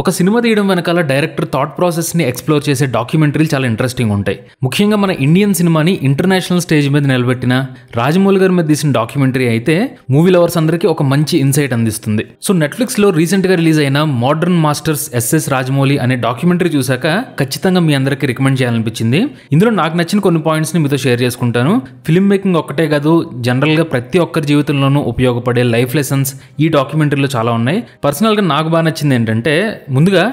ఒక సినిమా తీయడం వెనకాల డైరెక్టర్ థాట్ ప్రాసెస్ని ఎక్స్ప్లోర్ చేసే డాక్యుమెంటరీలు చాలా ఇంట్రెస్టింగ్ ఉంటాయి ముఖ్యంగా మన ఇండియన్ సినిమాని ఇంటర్నేషనల్ స్టేజ్ మీద నిలబెట్టిన రాజమౌళి గారి మీద తీసిన డాక్యుమెంటరీ అయితే మూవీ లవర్స్ అందరికీ ఒక మంచి ఇన్సైట్ అందిస్తుంది సో నెట్ఫ్లిక్స్లో రీసెంట్గా రిలీజ్ అయిన మోడర్న్ మాస్టర్స్ ఎస్ఎస్ రాజమౌళి అనే డాక్యుమెంటరీ చూశాక ఖచ్చితంగా మీ అందరికీ రికమెండ్ చేయాలనిపించింది ఇందులో నాకు నచ్చిన కొన్ని పాయింట్స్ని మీతో షేర్ చేసుకుంటాను ఫిల్మ్ మేకింగ్ ఒక్కటే కాదు జనరల్గా ప్రతి ఒక్కరి జీవితంలోనూ ఉపయోగపడే లైఫ్ లెసన్స్ ఈ డాక్యుమెంటరీలో చాలా ఉన్నాయి పర్సనల్గా నాకు బాగా నచ్చింది ఏంటంటే ముందుగా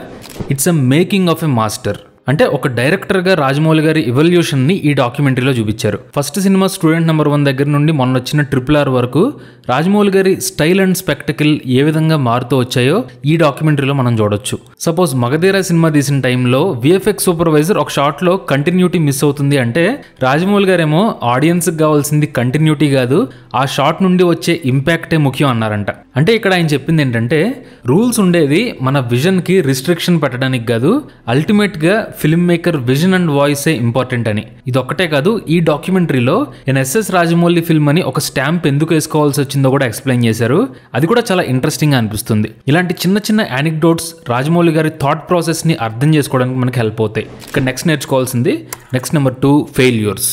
it's uh making of a master అంటే ఒక డైరెక్టర్గా రాజమౌళి గారి ఇవల్యూషన్ని ఈ డాక్యుమెంటరీలో చూపించారు first cinema student number one దగ్గర నుండి మొన్న వచ్చిన ట్రిపుల్ ఆర్ వరకు రాజమౌళి గారి స్టైల్ అండ్ స్పెక్టకిల్ ఏ విధంగా మారుతూ వచ్చాయో ఈ డాక్యుమెంటరీలో మనం చూడొచ్చు సపోజ్ మగధీరా సినిమా తీసిన టైంలో విఎఫ్ఎక్స్ సూపర్వైజర్ ఒక షాట్లో కంటిన్యూటీ మిస్ అవుతుంది అంటే రాజమౌళి గారేమో ఆడియన్స్కి కావాల్సింది కంటిన్యూటీ కాదు ఆ షాట్ నుండి వచ్చే ఇంపాక్టే ముఖ్యం అన్నారంట అంటే ఇక్కడ ఆయన చెప్పింది ఏంటంటే రూల్స్ ఉండేది మన విజన్కి రిస్ట్రిక్షన్ పెట్టడానికి కాదు అల్టిమేట్గా ఫిల్మ్ మేకర్ విజన్ అండ్ వాయిసే ఇంపార్టెంట్ అని ఇది ఒక్కటే కాదు ఈ డాక్యుమెంటరీలో ఎన్ రాజమౌళి ఫిల్మ్ అని ఒక స్టాంప్ ఎందుకు వేసుకోవాల్సి వచ్చింది వచ్చిందో కూడా ఎక్స్ప్లెయిన్ చేశారు అది కూడా చాలా ఇంట్రెస్టింగ్గా అనిపిస్తుంది ఇలాంటి చిన్న చిన్న యానిక్డోట్స్ రాజమౌళి గారి థాట్ ప్రాసెస్ని అర్థం చేసుకోవడానికి మనకి హెల్ప్ అవుతాయి ఇక నెక్స్ట్ నేర్చుకోవాల్సింది next number two failures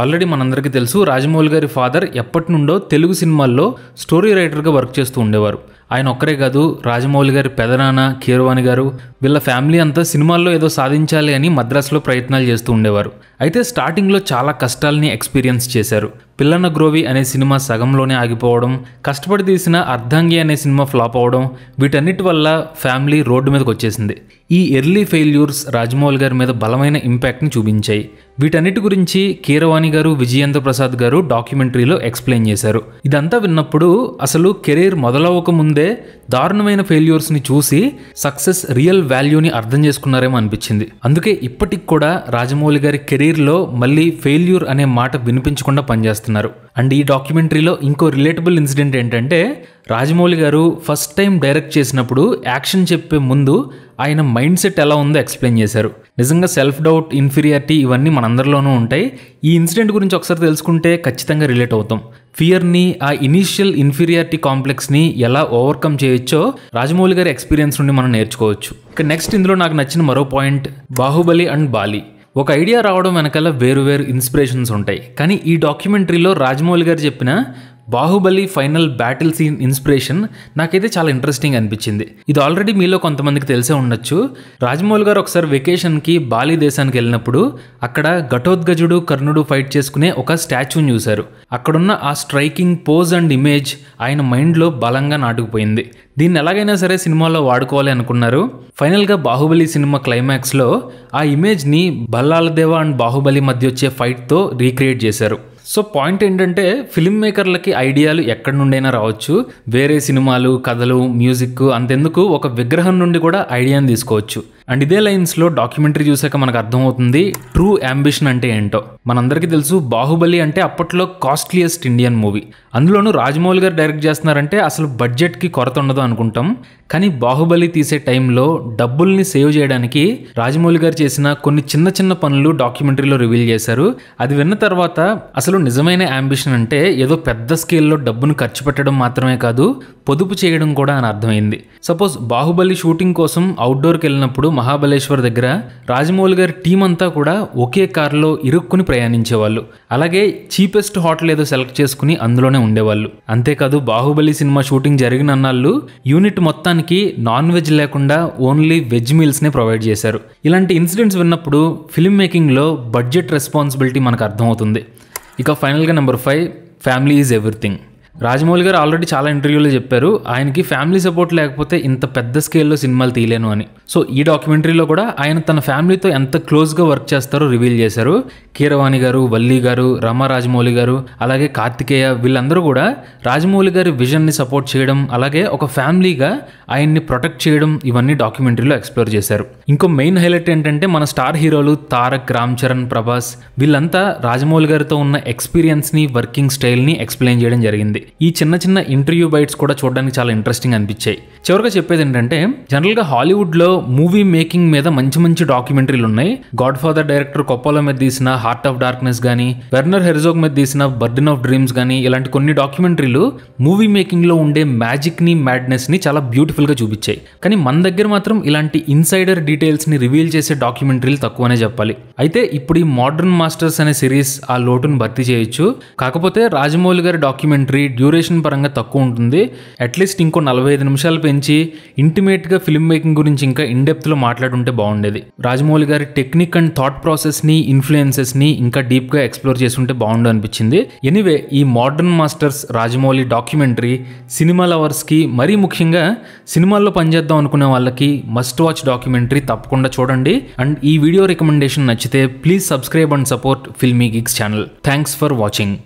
already మనందరికీ తెలుసు రాజమౌళి గారి ఫాదర్ ఎప్పటి నుండో తెలుగు సినిమాల్లో స్టోరీ రైటర్గా వర్క్ చేస్తూ ఉండేవారు ఆయన ఒక్కరే కాదు రాజమౌళి గారి పెదనాన్న కీరవాణి గారు వీళ్ళ ఫ్యామిలీ అంతా సినిమాల్లో ఏదో సాధించాలి అని మద్రాసులో ప్రయత్నాలు చేస్తూ ఉండేవారు అయితే స్టార్టింగ్లో చాలా కష్టాల్ని ఎక్స్పీరియన్స్ చేశారు పిల్లన గ్రోవి అనే సినిమా సగంలోనే ఆగిపోవడం కష్టపడి తీసిన అర్ధాంగి అనే సినిమా ఫ్లాప్ అవడం వీటన్నిటి వల్ల ఫ్యామిలీ రోడ్డు మీదకి వచ్చేసింది ఈ ఎర్లీ ఫెయిల్యూర్స్ రాజమౌళి గారి మీద బలమైన ఇంపాక్ట్ని చూపించాయి వీటన్నిటి గురించి కీరవాణి గారు విజయేంద్ర ప్రసాద్ గారు డాక్యుమెంటరీలో ఎక్స్ప్లెయిన్ చేశారు ఇదంతా విన్నప్పుడు అసలు కెరీర్ మొదలవ్వకముందే ముందే దారుణమైన ఫెయిల్యూర్స్ని చూసి సక్సెస్ రియల్ వాల్యూని అర్థం చేసుకున్నారేమో అనిపించింది అందుకే ఇప్పటికి కూడా రాజమౌళి గారి కెరీర్ కెరీర్లో మళ్ళీ ఫెయిల్యూర్ అనే మాట వినిపించకుండా పనిచేస్తున్నారు అండ్ ఈ డాక్యుమెంటరీలో ఇంకో రిలేటబుల్ ఇన్సిడెంట్ ఏంటంటే రాజమౌళి గారు ఫస్ట్ టైం డైరెక్ట్ చేసినప్పుడు యాక్షన్ చెప్పే ముందు ఆయన మైండ్ సెట్ ఎలా ఉందో ఎక్స్ప్లెయిన్ చేశారు నిజంగా సెల్ఫ్ డౌట్ ఇన్ఫీరియారిటీ ఇవన్నీ మనందరిలోనూ ఉంటాయి ఈ ఇన్సిడెంట్ గురించి ఒకసారి తెలుసుకుంటే ఖచ్చితంగా రిలేట్ అవుతాం ఫియర్ని ఆ ఇనీషియల్ ఇన్ఫీరియారిటీ కాంప్లెక్స్ని ఎలా ఓవర్కమ్ చేయొచ్చో రాజమౌళి గారి ఎక్స్పీరియన్స్ నుండి మనం నేర్చుకోవచ్చు ఇక నెక్స్ట్ ఇందులో నాకు నచ్చిన మరో పాయింట్ బాహుబలి అండ్ బాలి ఒక ఐడియా రావడం వెనకాల వేరు వేరు ఇన్స్పిరేషన్స్ ఉంటాయి కానీ ఈ డాక్యుమెంటరీలో రాజమౌళి గారు చెప్పిన Baahubali final battle scene inspiration నాకైతే చాలా ఇంట్రెస్టింగ్ అనిపించింది ఇది ఆల్రెడీ మీలో కొంతమందికి తెలిసే ఉండొచ్చు రాజమౌళి గారు ఒకసారి వెకేషన్కి బాలి దేశానికి వెళ్ళినప్పుడు అక్కడ ఘటోద్గజుడు కర్ణుడు ఫైట్ చేసుకునే ఒక స్టాచ్యూని చూశారు అక్కడున్న ఆ స్ట్రైకింగ్ పోజ్ అండ్ ఇమేజ్ ఆయన మైండ్లో బలంగా నాటుకుపోయింది దీన్ని ఎలాగైనా సరే సినిమాలో వాడుకోవాలి అనుకున్నారు ఫైనల్గా బాహుబలి సినిమా క్లైమాక్స్లో ఆ ఇమేజ్ని బల్లాలదేవ అండ్ బాహుబలి మధ్య వచ్చే ఫైట్తో రీక్రియేట్ చేశారు సో పాయింట్ ఏంటంటే ఫిల్మ్ మేకర్లకి ఐడియాలు ఎక్కడి నుండైనా రావచ్చు వేరే సినిమాలు కథలు మ్యూజిక్ అంతెందుకు ఒక విగ్రహం నుండి కూడా ఐడియాని తీసుకోవచ్చు అండ్ ఇదే లైన్స్లో డాక్యుమెంటరీ చూసాక మనకు అర్థమవుతుంది ట్రూ అంబిషన్ అంటే ఏంటో మనందరికీ తెలుసు బాహుబలి అంటే అప్పట్లో కాస్ట్లీయెస్ట్ ఇండియన్ మూవీ అందులోనూ రాజమౌళి గారు డైరెక్ట్ చేస్తున్నారంటే అసలు బడ్జెట్కి కొరత ఉండదు అనుకుంటాం కానీ బాహుబలి తీసే టైంలో డబ్బుల్ని సేవ్ చేయడానికి రాజమౌళి గారు చేసిన కొన్ని చిన్న చిన్న పనులు డాక్యుమెంటరీలో రివీల్ చేశారు అది విన్న తర్వాత అసలు నిజమైన అంబిషన్ అంటే ఏదో పెద్ద స్కేల్లో డబ్బును ఖర్చు పెట్టడం మాత్రమే కాదు పొదుపు చేయడం కూడా అని అర్థమైంది సపోజ్ బాహుబలి షూటింగ్ కోసం అవుట్డోర్కి వెళ్ళినప్పుడు మహాబలేశ్వర్ దగ్గర రాజమౌళి గారి టీం అంతా కూడా ఒకే కారులో ఇరుక్కుని ప్రయాణించేవాళ్ళు అలాగే చీపెస్ట్ హోటల్ ఏదో సెలెక్ట్ చేసుకుని అందులోనే ఉండేవాళ్ళు అంతేకాదు బాహుబలి సినిమా షూటింగ్ జరిగిన అన్నాళ్ళు యూనిట్ మొత్తానికి నాన్ వెజ్ లేకుండా ఓన్లీ వెజ్ మీల్స్నే ప్రొవైడ్ చేశారు ఇలాంటి ఇన్సిడెంట్స్ విన్నప్పుడు ఫిల్మ్ మేకింగ్లో బడ్జెట్ రెస్పాన్సిబిలిటీ మనకు అర్థమవుతుంది ఇక ఫైనల్గా number five family is everything Rajamouli గారు ఆల్రెడీ చాలా ఇంటర్వ్యూలో చెప్పారు ఆయనకి ఫ్యామిలీ సపోర్ట్ లేకపోతే ఇంత పెద్ద స్కేల్లో సినిమాలు తీయలేను అని సో ఈ డాక్యుమెంటరీలో కూడా ఆయన తన ఫ్యామిలీతో ఎంత క్లోజ్గా వర్క్ చేస్తారో రివీల్ చేశారు కీరవాణి గారు వల్లి గారు రాజమౌళి గారు అలాగే కార్తికేయ వీళ్ళందరూ కూడా రాజమౌళి గారి విజన్ని సపోర్ట్ చేయడం అలాగే ఒక ఫ్యామిలీగా ఆయన్ని ప్రొటెక్ట్ చేయడం ఇవన్నీ డాక్యుమెంటరీలో ఎక్స్ప్లోర్ చేశారు ఇంకో మెయిన్ హైలైట్ ఏంటంటే మన స్టార్ హీరోలు తారక్ రామ్ చరణ్ ప్రభాస్ వీళ్ళంతా రాజమౌళి గారితో ఉన్న ఎక్స్పీరియన్స్ని వర్కింగ్ స్టైల్ని ఎక్స్ప్లెయిన్ చేయడం జరిగింది ఈ చిన్న చిన్న ఇంటర్వ్యూ బైట్స్ కూడా చూడడానికి చాలా ఇంట్రెస్టింగ్ అనిపించాయి చివరిగా చెప్పేది ఏంటంటే జనరల్గా హాలీవుడ్లో మూవీ మేకింగ్ మీద మంచి మంచి డాక్యుమెంటరీలు ఉన్నాయి గాడ్ ఫాదర్ డైరెక్టర్ కొప్పాల మీద తీసిన హార్ట్ ఆఫ్ డార్క్నెస్ కానీ వెర్నర్ హెర్జోగ్ మీద తీసిన బర్డెన్ ఆఫ్ డ్రీమ్స్ కానీ ఇలాంటి కొన్ని డాక్యుమెంటరీలు మూవీ మేకింగ్లో ఉండే మ్యాజిక్ని మ్యాడ్నెస్ని చాలా బ్యూటిఫుల్గా చూపించాయి కానీ మన దగ్గర మాత్రం ఇలాంటి ఇన్సైడర్ డీటెయిల్స్ని రివీల్ చేసే డాక్యుమెంటరీలు తక్కువనే చెప్పాలి అయితే ఇప్పుడు ఈ మోడర్న్ మాస్టర్స్ అనే సిరీస్ ఆ లోటును భర్తీ చేయొచ్చు కాకపోతే రాజమౌళి గారి డాక్యుమెంటరీ డ్యూరేషన్ పరంగా తక్కువ ఉంటుంది అట్లీస్ట్ ఇంకో నలభై ఐదు నిమిషాలు పెంచి ఇంటిమేట్ గా ఫిల్మ్ మేకింగ్ గురించి ఇంకా ఇంకా ఇన్ డెప్త్లో మాట్లాడుంటే బాగుండేది రాజమౌళి గారి టెక్నిక్ అండ్ థాట్ ప్రాసెస్ని ఇన్ఫ్లుయెన్సెస్ని ఇంకా డీప్గా ఎక్స్ప్లోర్ ఉంటే బాగుండు అనిపించింది ఎనీవే ఈ modern masters Rajamouli documentary cinema లవర్స్కి మరీ ముఖ్యంగా సినిమాల్లో పనిచేద్దాం అనుకునే వాళ్ళకి మస్ట్ వాచ్ డాక్యుమెంటరీ తప్పకుండా చూడండి అండ్ ఈ వీడియో రికమెండేషన్ నచ్చితే please subscribe and support Filmy Gigs channel thanks for watching